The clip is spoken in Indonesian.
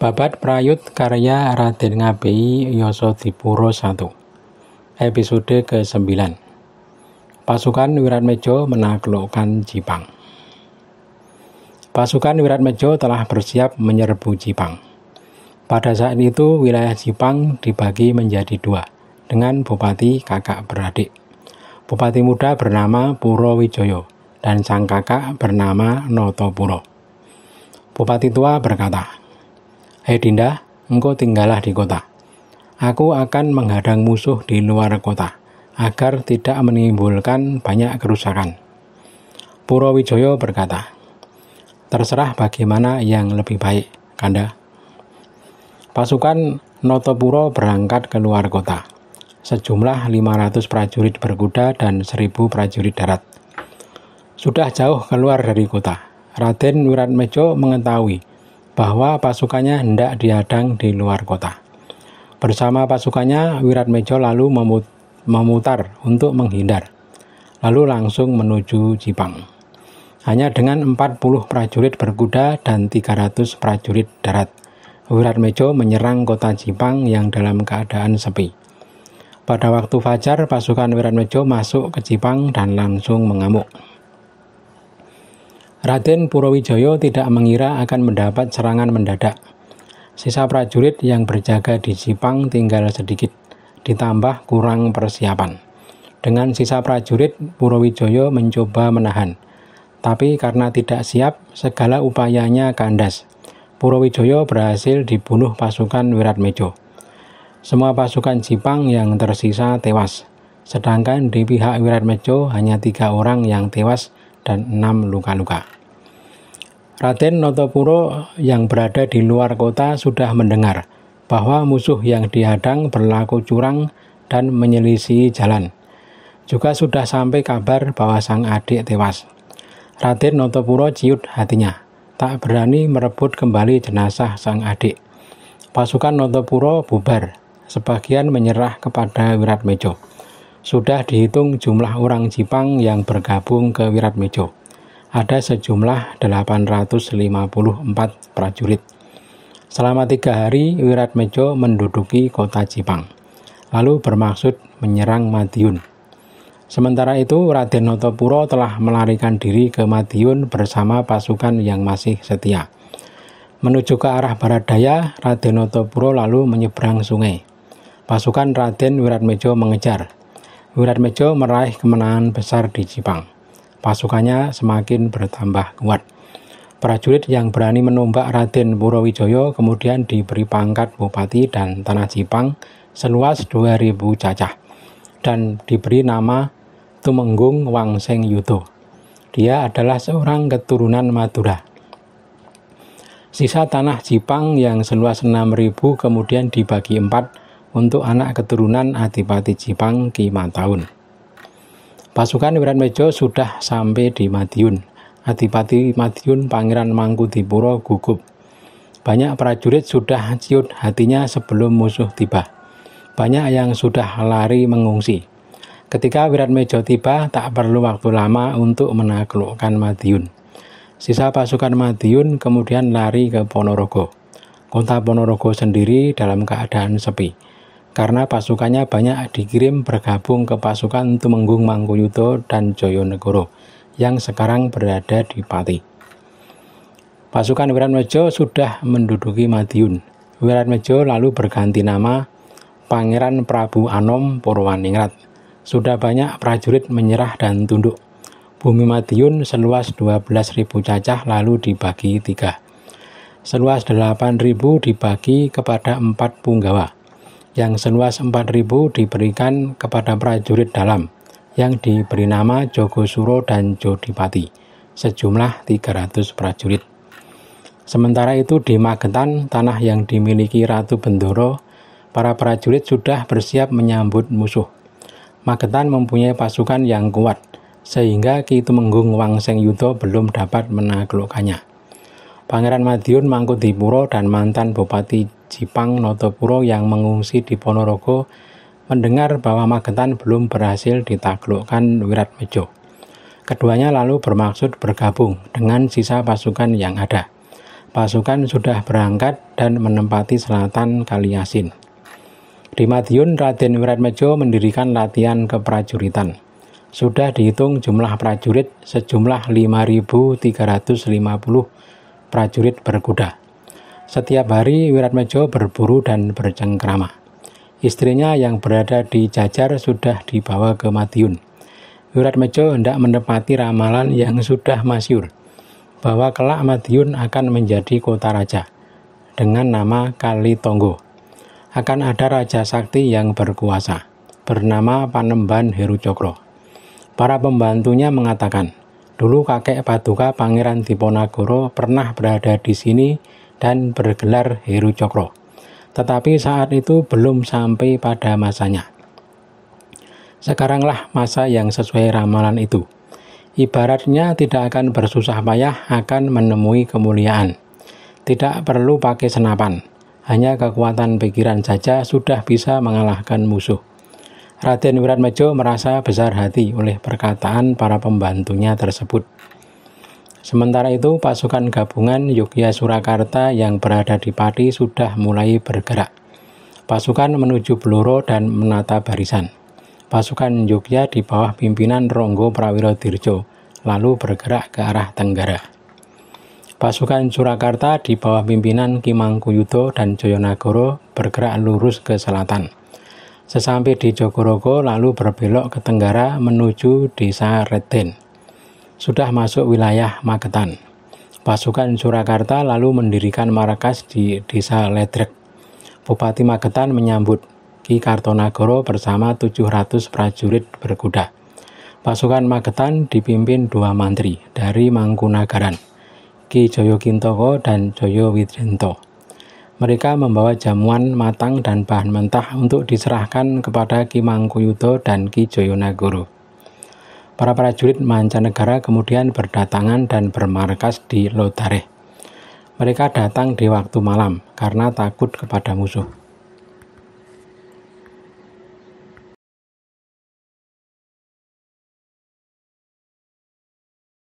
Babat Prayut karya Raden Ngabei Yosodipuro 1 Episode ke-9 Pasukan Wiratmejo menaklukkan Jipang Pasukan Wiratmejo telah bersiap menyerbu Jipang. Pada saat itu wilayah Jipang dibagi menjadi dua dengan bupati kakak beradik. Bupati muda bernama Puro Wijoyo dan sang kakak bernama Noto Puro. Bupati tua berkata, Hei Dinda, engkau tinggallah di kota. Aku akan menghadang musuh di luar kota, agar tidak menimbulkan banyak kerusakan. Purawijoyo berkata, Terserah bagaimana yang lebih baik, Kanda. Pasukan Notopuro berangkat ke luar kota. Sejumlah 500 prajurit berkuda dan 1000 prajurit darat. Sudah jauh keluar dari kota, Raden Wiratmejo mengetahui bahwa pasukannya hendak dihadang di luar kota. Bersama pasukannya, Wiratmejo lalu memutar untuk menghindar, lalu langsung menuju Jipang. Hanya dengan 40 prajurit berkuda dan 300 prajurit darat, Wiratmejo menyerang kota Jipang yang dalam keadaan sepi. Pada waktu fajar, pasukan Wiratmejo masuk ke Jipang dan langsung mengamuk. Raden Purowijoyo tidak mengira akan mendapat serangan mendadak. Sisa prajurit yang berjaga di Jipang tinggal sedikit, ditambah kurang persiapan. Dengan sisa prajurit, Purowijoyo mencoba menahan. Tapi karena tidak siap, segala upayanya kandas. Purowijoyo berhasil dibunuh pasukan Wiratmejo. Semua pasukan Jipang yang tersisa tewas, sedangkan di pihak Wiratmejo hanya tiga orang yang tewas dan enam luka-luka. Raden Notopuro yang berada di luar kota sudah mendengar bahwa musuh yang dihadang berlaku curang dan menyelisihi jalan. Juga sudah sampai kabar bahwa sang adik tewas. Raden Notopuro ciut hatinya, tak berani merebut kembali jenazah sang adik. Pasukan Notopuro bubar, sebagian menyerah kepada Wiratmejo. Sudah dihitung jumlah orang Jepang yang bergabung ke Wirat Mejo. Ada sejumlah 854 prajurit. Selama tiga hari, Wirat Mejo menduduki kota Jepang, lalu bermaksud menyerang Madiun. Sementara itu, Raden Notopuro telah melarikan diri ke Madiun bersama pasukan yang masih setia. Menuju ke arah barat daya, Raden Notopuro lalu menyeberang sungai. Pasukan Raden Wiratmejo mengejar, Wiratmejo meraih kemenangan besar di Jipang. Pasukannya semakin bertambah kuat. Prajurit yang berani menombak Raden Purwowijoyo kemudian diberi pangkat bupati dan tanah Jipang seluas 2000 cacah dan diberi nama Tumenggung Wangseng Yudo. Dia adalah seorang keturunan Madura. Sisa tanah Jipang yang seluas 6000 kemudian dibagi empat untuk anak keturunan Adipati Jipang Ki Mataun. Pasukan Wiranmejo sudah sampai di Madiun. Adipati Madiun Pangeran Mangkudipuro gugup. Banyak prajurit sudah ciut hatinya sebelum musuh tiba. Banyak yang sudah lari mengungsi. Ketika Wiratmejo tiba, tak perlu waktu lama untuk menaklukkan Madiun. Sisa pasukan Madiun kemudian lari ke Ponorogo. Kota Ponorogo sendiri dalam keadaan sepi karena pasukannya banyak dikirim bergabung ke pasukan Tumenggung mangkuyuto dan Joyonegoro yang sekarang berada di Pati. Pasukan Wiranmejo sudah menduduki Madiun. Wiranmejo lalu berganti nama Pangeran Prabu Anom Purwaningrat. Sudah banyak prajurit menyerah dan tunduk. Bumi Madiun seluas 12.000 cacah lalu dibagi tiga. Seluas 8.000 dibagi kepada empat punggawa yang seluas 4000 diberikan kepada prajurit dalam yang diberi nama Jogosuro dan Jodipati sejumlah 300 prajurit. Sementara itu di Magetan, tanah yang dimiliki Ratu Bendoro, para prajurit sudah bersiap menyambut musuh. Magetan mempunyai pasukan yang kuat, sehingga Ki Tumenggung Wangseng Yudo belum dapat menaklukkannya. Pangeran Madiun Mangkudipuro dan mantan Bupati Jipang Notopuro yang mengungsi di Ponorogo mendengar bahwa Magetan belum berhasil ditaklukkan Wiratmejo. Keduanya lalu bermaksud bergabung dengan sisa pasukan yang ada. Pasukan sudah berangkat dan menempati selatan Kaliasin. Di Madiun, Raden Wiratmejo mendirikan latihan keprajuritan sudah dihitung jumlah prajurit sejumlah 5.350 prajurit berkuda. Setiap hari Wiratmejo berburu dan bercengkrama. Istrinya yang berada di Jajar sudah dibawa ke Matiun Wiratmejo hendak menepati ramalan yang sudah masyur bahwa kelak Madiun akan menjadi kota raja dengan nama Kali Tonggo. Akan ada raja sakti yang berkuasa bernama Panemban Heru Cokro. Para pembantunya mengatakan, dulu kakek Paduka Pangeran Diponegoro pernah berada di sini dan bergelar Heru Cokro. Tetapi saat itu belum sampai pada masanya. Sekaranglah masa yang sesuai ramalan itu. Ibaratnya tidak akan bersusah payah akan menemui kemuliaan. Tidak perlu pakai senapan, hanya kekuatan pikiran saja sudah bisa mengalahkan musuh. Raden Wiratmejo merasa besar hati oleh perkataan para pembantunya tersebut. Sementara itu, pasukan gabungan Yogyakarta Surakarta yang berada di Pati sudah mulai bergerak. Pasukan menuju Bloro dan menata barisan. Pasukan Yogyakarta di bawah pimpinan Ronggo Prawiro Prawirodirjo lalu bergerak ke arah Tenggara. Pasukan Surakarta di bawah pimpinan Kimangkuyudo dan Joyonagoro bergerak lurus ke selatan. Sesampai di Jogorogo lalu berbelok ke tenggara menuju desa Reden sudah masuk wilayah Magetan. Pasukan Surakarta lalu mendirikan markas di Desa Ledrek. Bupati Magetan menyambut Ki Kartonagoro bersama 700 prajurit berkuda. Pasukan Magetan dipimpin dua mantri dari Mangkunagaran, Ki Joyo Kintoko dan Joyo Widrento. Mereka membawa jamuan matang dan bahan mentah untuk diserahkan kepada Ki Mangkuyuto dan Ki Joyonagoro. Para prajurit mancanegara kemudian berdatangan dan bermarkas di Lotareh. Mereka datang di waktu malam karena takut kepada musuh.